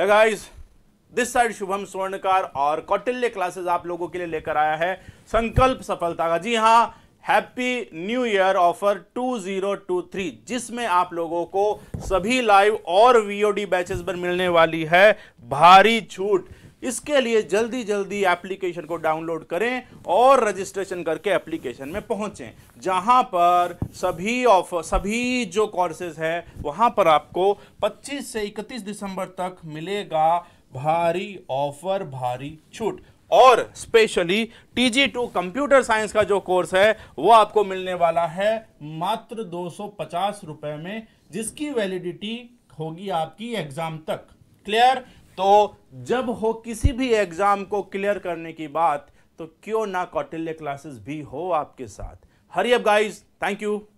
है guys this side Shubham Swarnkar और Kautilya classes आप लोगों के लिए लेकर आया है संकल्प सफलता का जी हाँ हैप्पी न्यू ईयर ऑफर 2023 जिसमें आप लोगों को सभी लाइव और वीओडी बैचेस पर मिलने वाली है भारी छूट इसके लिए जल्दी जल्दी एप्लीकेशन को डाउनलोड करें और रजिस्ट्रेशन करके एप्लीकेशन में पहुंचें जहां पर सभी ऑफर सभी जो कोर्सेज है वहां पर आपको 25 से 31 दिसंबर तक मिलेगा भारी ऑफर भारी छूट और specially T G two computer science का जो कोर्स है वो आपको मिलने वाला है मात्र दो सौ में जिसकी वैलिडिटी होगी आपकी एग्जाम तक क्लियर तो जब हो किसी भी एग्ज़ाम को क्लियर करने की बात तो क्यों ना कौटिल्य क्लासेस भी हो आपके साथ हरी अब गाइज थैंक यू